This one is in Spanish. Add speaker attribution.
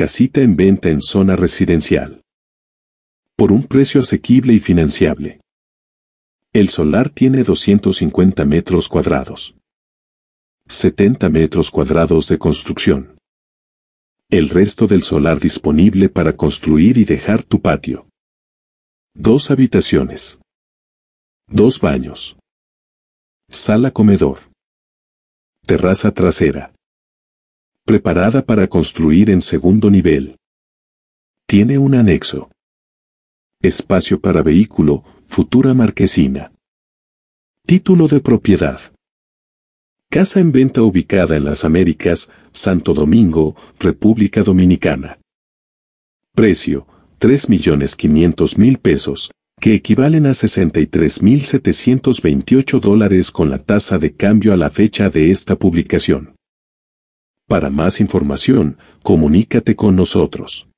Speaker 1: Casita en venta en zona residencial. Por un precio asequible y financiable. El solar tiene 250 metros cuadrados. 70 metros cuadrados de construcción. El resto del solar disponible para construir y dejar tu patio.
Speaker 2: Dos habitaciones. Dos baños. Sala comedor. Terraza trasera preparada
Speaker 1: para construir en segundo nivel. Tiene un anexo. Espacio para vehículo, futura marquesina. Título de propiedad. Casa en venta ubicada en las Américas, Santo Domingo, República Dominicana. Precio, 3.500.000 pesos, que equivalen a 63.728 dólares con la tasa de cambio a la fecha de esta publicación. Para más información,
Speaker 2: comunícate con nosotros.